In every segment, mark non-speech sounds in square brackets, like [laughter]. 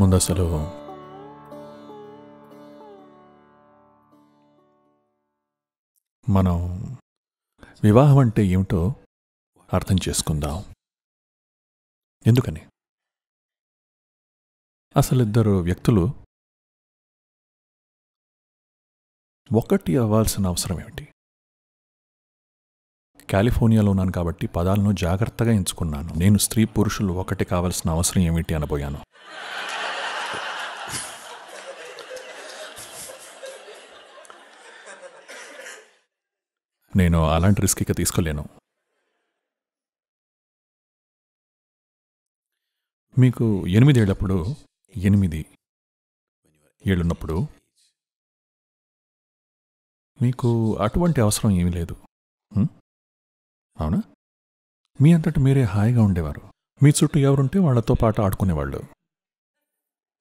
ముందు అసలు మనం వివాహం అంటే ఏమిటో అర్థం చేసుకుందాం ఎందుకని అసలు ఇద్దరు వ్యక్తులు ఒకటి అవ్వాల్సిన అవసరం ఏమిటి కాలిఫోర్నియాలో ఉన్నాను కాబట్టి పదాలను జాగ్రత్తగా ఎంచుకున్నాను నేను స్త్రీ పురుషులు ఒకటి కావాల్సిన అవసరం ఏమిటి అనబోయాను నేను అలాంటి రిస్క్ ఇక తీసుకోలేను మీకు ఎనిమిదేళ్ళప్పుడు ఎనిమిది ఏళ్ళున్నప్పుడు మీకు అటువంటి అవసరం ఏమీ లేదు అవునా మీ అంతటి మీరే హాయిగా ఉండేవారు మీ చుట్టూ ఎవరుంటే వాళ్లతో పాటు ఆడుకునేవాళ్ళు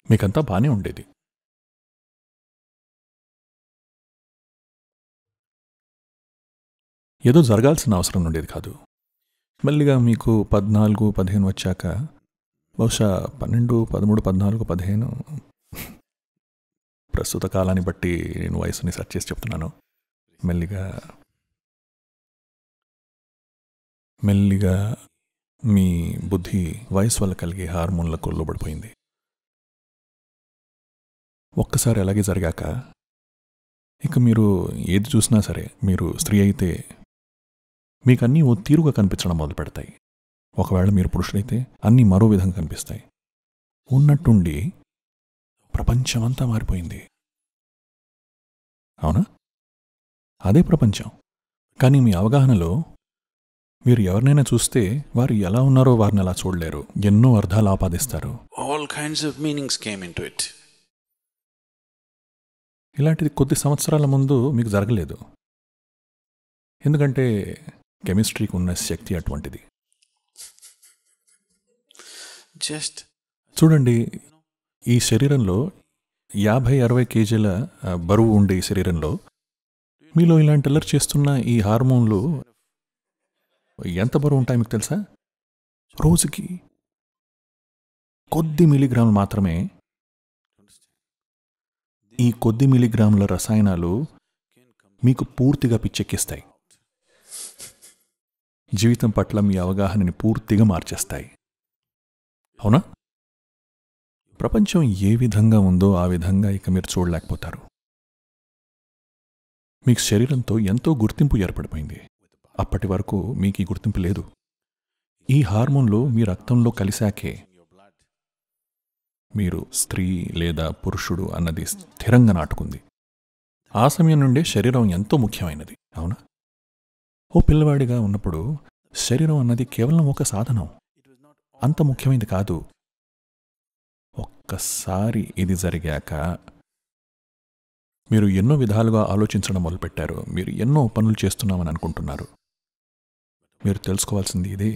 మీకంతా బాగానే ఉండేది ఏదో జరగాల్సిన అవసరం ఉండేది కాదు మెల్లిగా మీకు పద్నాలుగు పదిహేను వచ్చాక బహుశా పన్నెండు పదమూడు పద్నాలుగు పదిహేను ప్రస్తుత కాలాన్ని బట్టి నేను వయసుని సెర్చ్ చేసి చెప్తున్నాను మెల్లిగా మెల్లిగా మీ బుద్ధి వయసు వల్ల కలిగే హార్మోన్లకు లోబడిపోయింది ఒక్కసారి అలాగే జరిగాక ఇక మీరు ఏది చూసినా సరే మీరు స్త్రీ అయితే మీకు అన్నీ ఓ తీరుగా కనిపించడం మొదలు పెడతాయి ఒకవేళ మీరు పురుషులైతే అన్నీ మరో విధంగా కనిపిస్తాయి ఉన్నట్టుండి ప్రపంచమంతా మారిపోయింది అవునా అదే ప్రపంచం కానీ మీ అవగాహనలో మీరు ఎవరినైనా చూస్తే వారు ఎలా ఉన్నారో వారిని ఎలా చూడలేరు ఎన్నో అర్థాలు ఆపాదిస్తారు all kinds of meanings came in it ఇలాంటిది కొద్ది సంవత్సరాల ముందు మీకు జరగలేదు ఎందుకంటే కెమిస్ట్రీకి ఉన్న శక్తి అటువంటిది జస్ట్ చూడండి ఈ శరీరంలో యాభై అరవై కేజీల బరువు ఉండే శరీరంలో మీలో ఇలాంటి అలర్ చేస్తున్న ఈ హార్మోన్లు ఎంత బరువు ఉంటాయి మీకు తెలుసా రోజుకి కొద్ది మిలీగ్రాములు మాత్రమే ఈ కొద్ది మిలీగ్రాముల రసాయనాలు మీకు పూర్తిగా పిచ్చెక్కిస్తాయి జీవితం పట్ల మీ అవగాహనని పూర్తిగా మార్చేస్తాయి అవునా ప్రపంచం ఏ విధంగా ఉందో ఆ విధంగా ఇక మీరు చూడలేకపోతారు మీకు శరీరంతో ఎంతో గుర్తింపు ఏర్పడిపోయింది అప్పటి వరకు మీకు ఈ గుర్తింపు లేదు ఈ హార్మోన్లు మీ రక్తంలో కలిశాకే మీరు స్త్రీ లేదా పురుషుడు అన్నది స్థిరంగా నాటుకుంది ఆ సమయం నుండే శరీరం ఎంతో ముఖ్యమైనది అవునా ఓ పిల్లవాడిగా ఉన్నప్పుడు శరీరం అన్నది కేవలం ఒక సాధనం అంత ముఖ్యమైనది కాదు ఒక్కసారి ఇది జరిగాక మీరు ఎన్నో విధాలుగా ఆలోచించడం మొదలుపెట్టారు మీరు ఎన్నో పనులు చేస్తున్నామని అనుకుంటున్నారు మీరు తెలుసుకోవాల్సింది ఇదే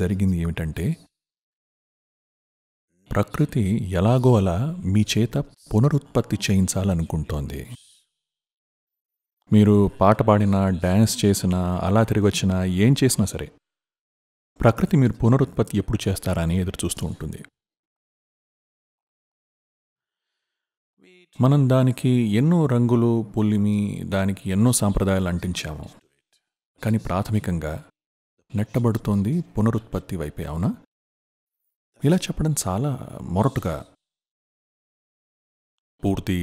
జరిగింది ఏమిటంటే ప్రకృతి ఎలాగో అలా మీ చేత పునరుత్పత్తి చేయించాలనుకుంటోంది మీరు పాట పాడినా డ్యాన్స్ చేసినా అలా తిరిగి వచ్చినా ఏం చేసినా సరే ప్రకృతి మీరు పునరుత్పత్తి ఎప్పుడు చేస్తారా అని ఎదురు చూస్తూ ఉంటుంది మనం దానికి ఎన్నో రంగులు పొల్లిమి దానికి ఎన్నో సాంప్రదాయాలు అంటించాము కానీ ప్రాథమికంగా నెట్టబడుతోంది పునరుత్పత్తి వైపే అవునా ఇలా చెప్పడం చాలా మొరటుగా పూర్తి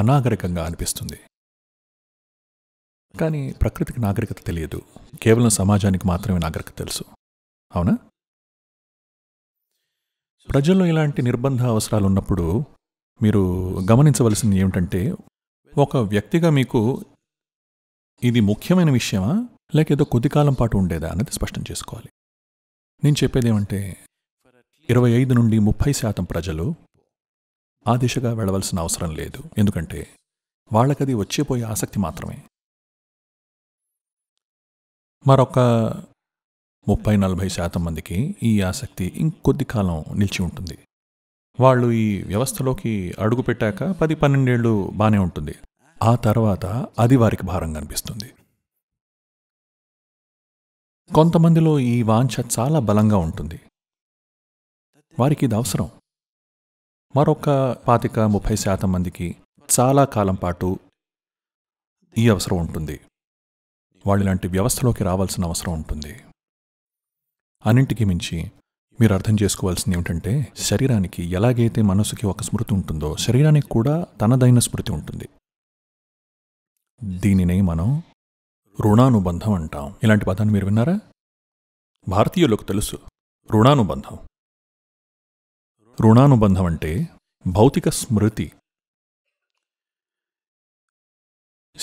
అనాగరికంగా అనిపిస్తుంది కానీ ప్రకృతికి నాగరికత తెలియదు కేవలం సమాజానికి మాత్రమే నాగరికత తెలుసు అవునా ప్రజల్లో ఇలాంటి నిర్బంధ అవసరాలు ఉన్నప్పుడు మీరు గమనించవలసింది ఏమిటంటే ఒక వ్యక్తిగా మీకు ఇది ముఖ్యమైన విషయమా లేక ఏదో కొద్ది కాలం పాటు ఉండేదా అన్నది స్పష్టం చేసుకోవాలి నేను చెప్పేదేమంటే ఇరవై ఐదు నుండి ముప్పై శాతం ప్రజలు ఆ దిశగా వెళ్ళవలసిన అవసరం లేదు ఎందుకంటే వాళ్ళకది వచ్చేపోయే ఆసక్తి మాత్రమే మరొక ముప్పై నలభై శాతం మందికి ఈ ఆసక్తి ఇంకొద్ది కాలం నిలిచి ఉంటుంది వాళ్ళు ఈ వ్యవస్థలోకి అడుగు పెట్టాక పది పన్నెండేళ్ళు బాగానే ఉంటుంది ఆ తర్వాత అది వారికి భారంగా అనిపిస్తుంది కొంతమందిలో ఈ వాంఛ చాలా బలంగా ఉంటుంది వారికి ఇది అవసరం మరొక పాతిక ముప్పై శాతం మందికి చాలా కాలం పాటు ఈ అవసరం ఉంటుంది వాళ్ళిలాంటి వ్యవస్థలోకి రావాల్సిన అవసరం ఉంటుంది అన్నింటికి మించి మీరు అర్థం చేసుకోవాల్సింది ఏమిటంటే శరీరానికి ఎలాగైతే మనసుకి ఒక స్మృతి ఉంటుందో శరీరానికి కూడా తనదైన స్మృతి ఉంటుంది దీనినే మనం రుణానుబంధం అంటాం ఇలాంటి పదాన్ని మీరు విన్నారా భారతీయులకు తెలుసు రుణానుబంధం రుణానుబంధం అంటే భౌతిక స్మృతి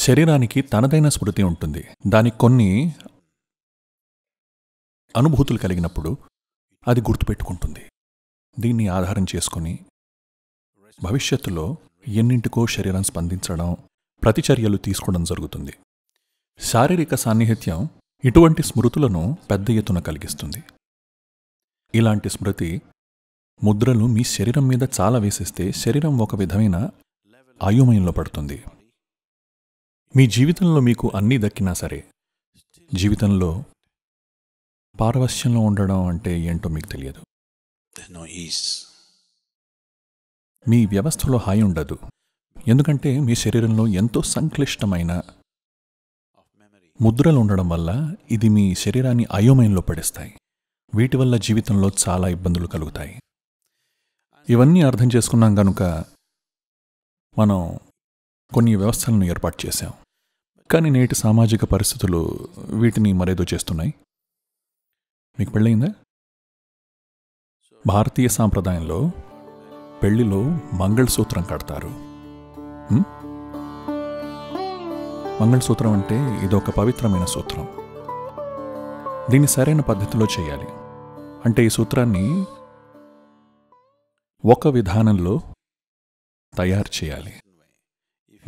శరీరానికి తనదైన స్మృతి ఉంటుంది దానికి కొన్ని అనుభూతులు కలిగినప్పుడు అది గుర్తుపెట్టుకుంటుంది దీన్ని ఆధారం చేసుకొని భవిష్యత్తులో ఎన్నింటికో శరీరం స్పందించడం ప్రతిచర్యలు తీసుకోవడం జరుగుతుంది శారీరక సాన్నిహిత్యం ఇటువంటి స్మృతులను పెద్ద ఎత్తున కలిగిస్తుంది ఇలాంటి స్మృతి ముద్రలు మీ శరీరం మీద చాలా వేసిస్తే శరీరం ఒక విధమైన ఆయుమయంలో పడుతుంది మీ జీవితంలో మీకు అన్నీ దక్కినా సరే జీవితంలో పారవశ్యంలో ఉండడం అంటే ఏంటో మీకు తెలియదు మీ వ్యవస్థలో హాయి ఉండదు ఎందుకంటే మీ శరీరంలో ఎంతో సంక్లిష్టమైన ముద్రలు ఉండడం వల్ల ఇది మీ శరీరాన్ని అయోమయంలో పడేస్తాయి వీటి వల్ల జీవితంలో చాలా ఇబ్బందులు కలుగుతాయి ఇవన్నీ అర్థం చేసుకున్నాం కనుక మనం కొన్ని వ్యవస్థలను ఏర్పాటు చేశాం కానీ నేటి సామాజిక పరిస్థితులు వీటిని మరేదో చేస్తున్నాయి మీకు పెళ్ళయిందా భారతీయ సాంప్రదాయంలో పెళ్లిలో మంగళసూత్రం కడతారు మంగళసూత్రం అంటే ఇదొక పవిత్రమైన సూత్రం దీన్ని సరైన పద్ధతిలో చేయాలి అంటే ఈ సూత్రాన్ని ఒక విధానంలో తయారు చేయాలి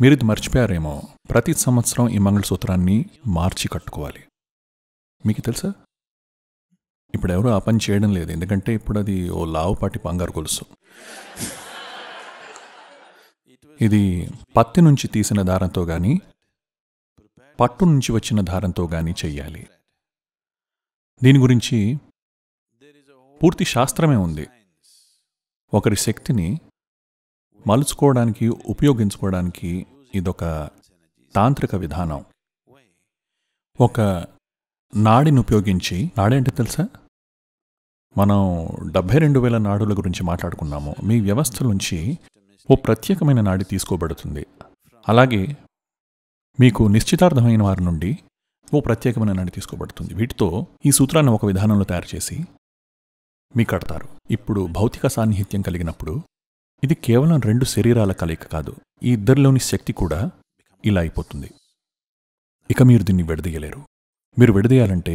మీరు ఇది మర్చిపోయారేమో ప్రతి సంవత్సరం ఈ మంగళసూత్రాన్ని మార్చి కట్టుకోవాలి మీకు తెలుసా ఇప్పుడు ఎవరు ఆ పని చేయడం లేదు ఎందుకంటే ఇప్పుడు అది ఓ లావుపాటి బంగారు గొలుసు ఇది పత్తి నుంచి తీసిన దారంతో కానీ పట్టు నుంచి వచ్చిన దారంతో కానీ చెయ్యాలి దీని గురించి పూర్తి శాస్త్రమే ఉంది ఒకరి శక్తిని మలుచుకోవడానికి ఉపయోగించుకోవడానికి ఇదొక తాంత్రిక విధానం ఒక నాడిని ఉపయోగించి అంటే తెలుసా మనం డెబ్భై రెండు వేల నాడుల గురించి మాట్లాడుకున్నాము మీ వ్యవస్థ నుంచి ఓ ప్రత్యేకమైన నాడి తీసుకోబడుతుంది అలాగే మీకు నిశ్చితార్థమైన వారి నుండి ఓ ప్రత్యేకమైన నాడి తీసుకోబడుతుంది వీటితో ఈ సూత్రాన్ని ఒక విధానంలో తయారు చేసి మీ కడతారు ఇప్పుడు భౌతిక సాన్నిహిత్యం కలిగినప్పుడు ఇది కేవలం రెండు శరీరాల కలయిక కాదు ఈ ఇద్దరిలోని శక్తి కూడా ఇలా అయిపోతుంది ఇక మీరు దీన్ని విడదీయలేరు మీరు విడదీయాలంటే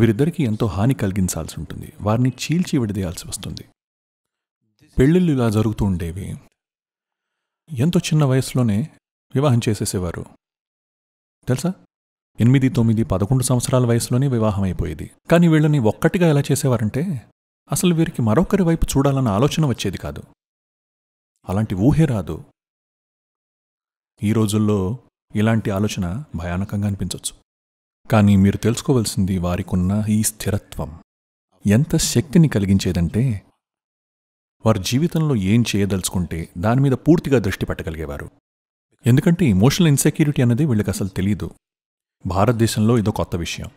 వీరిద్దరికీ ఎంతో హాని కలిగించాల్సి ఉంటుంది వారిని చీల్చి విడదీయాల్సి వస్తుంది పెళ్ళిళ్ళు ఇలా జరుగుతూ ఉండేవి ఎంతో చిన్న వయసులోనే వివాహం చేసేసేవారు తెలుసా ఎనిమిది తొమ్మిది పదకొండు సంవత్సరాల వయసులోనే వివాహం అయిపోయేది కానీ వీళ్ళని ఒక్కటిగా ఎలా చేసేవారంటే అసలు వీరికి మరొకరి వైపు చూడాలన్న ఆలోచన వచ్చేది కాదు అలాంటి ఊహే రాదు ఈ రోజుల్లో ఇలాంటి ఆలోచన భయానకంగా అనిపించవచ్చు కానీ మీరు తెలుసుకోవలసింది వారికున్న ఈ స్థిరత్వం ఎంత శక్తిని కలిగించేదంటే వారి జీవితంలో ఏం చేయదలుచుకుంటే దాని మీద పూర్తిగా దృష్టి పెట్టగలిగేవారు ఎందుకంటే ఇమోషనల్ ఇన్సెక్యూరిటీ అనేది వీళ్ళకి అసలు తెలియదు భారతదేశంలో ఇదో కొత్త విషయం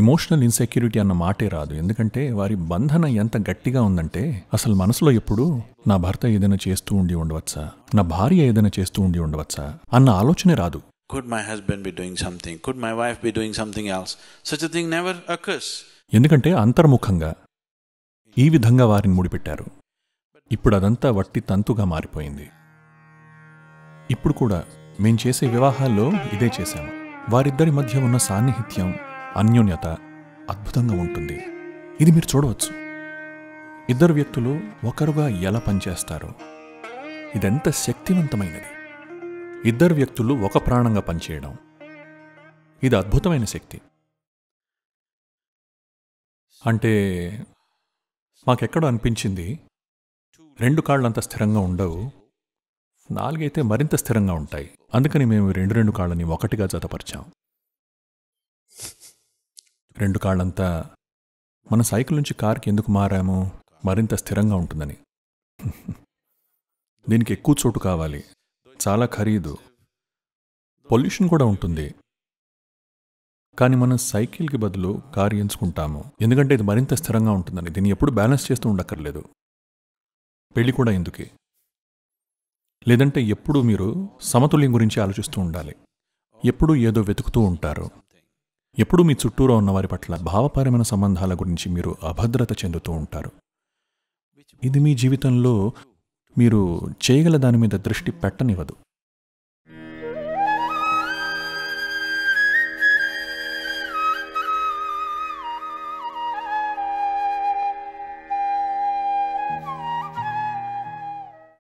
ఇమోషనల్ ఇన్సెక్యూరిటీ అన్న మాటే రాదు ఎందుకంటే వారి బంధన ఎంత గట్టిగా ఉందంటే అసలు మనసులో ఎప్పుడు నా భర్త ఏదైనా చేస్తూ ఉండి ఉండవచ్చా నా భార్య ఏదైనా చేస్తూ ఉండి ఉండవచ్చా అన్న ఆలోచనే రాదు could my husband be doing something could my wife be doing something else such a thing never occurs ఎందుకంటే అంతర్ముఖంగా ఈ విధంగా వారిని ముడిపెట్టారు ఇప్పుడు అదంతా వట్టి తంతుగా మారిపోయింది ఇప్పుడు కూడా మేం చేసే వివాహాల్లో ఇదే చేశాము వారిద్దరి మధ్య ఉన్న సాన్నిహిత్యం అన్యోన్యత అద్భుతంగా ఉంటుంది ఇది మీరు చూడవచ్చు ఇద్దరు వ్యక్తులు ఒకరుగా ఎలా పనిచేస్తారో ఇదెంత శక్తివంతమైనది ఇద్దరు వ్యక్తులు ఒక ప్రాణంగా పనిచేయడం ఇది అద్భుతమైన శక్తి అంటే మాకెక్కడో అనిపించింది రెండు కాళ్ళంత స్థిరంగా ఉండవు నాలుగైతే మరింత స్థిరంగా ఉంటాయి అందుకని మేము రెండు రెండు కాళ్ళని ఒకటిగా జతపరిచాం రెండు కాళ్ళంతా మన సైకిల్ నుంచి కార్కి ఎందుకు మారామో మరింత స్థిరంగా ఉంటుందని [laughs] దీనికి ఎక్కువ చోటు కావాలి చాలా ఖరీదు పొల్యూషన్ కూడా ఉంటుంది కానీ మనం సైకిల్కి బదులు కారు ఎంచుకుంటాము ఎందుకంటే ఇది మరింత స్థిరంగా ఉంటుందని దీన్ని ఎప్పుడు బ్యాలెన్స్ చేస్తూ ఉండక్కర్లేదు పెళ్ళి కూడా ఎందుకే లేదంటే ఎప్పుడు మీరు సమతుల్యం గురించి ఆలోచిస్తూ ఉండాలి ఎప్పుడు ఏదో వెతుకుతూ ఉంటారు ఎప్పుడూ మీ చుట్టూరా ఉన్నవారి పట్ల భావపరమైన సంబంధాల గురించి మీరు అభద్రత చెందుతూ ఉంటారు ఇది మీ జీవితంలో మీరు చేయగల దాని మీద దృష్టి పెట్టనివ్వదు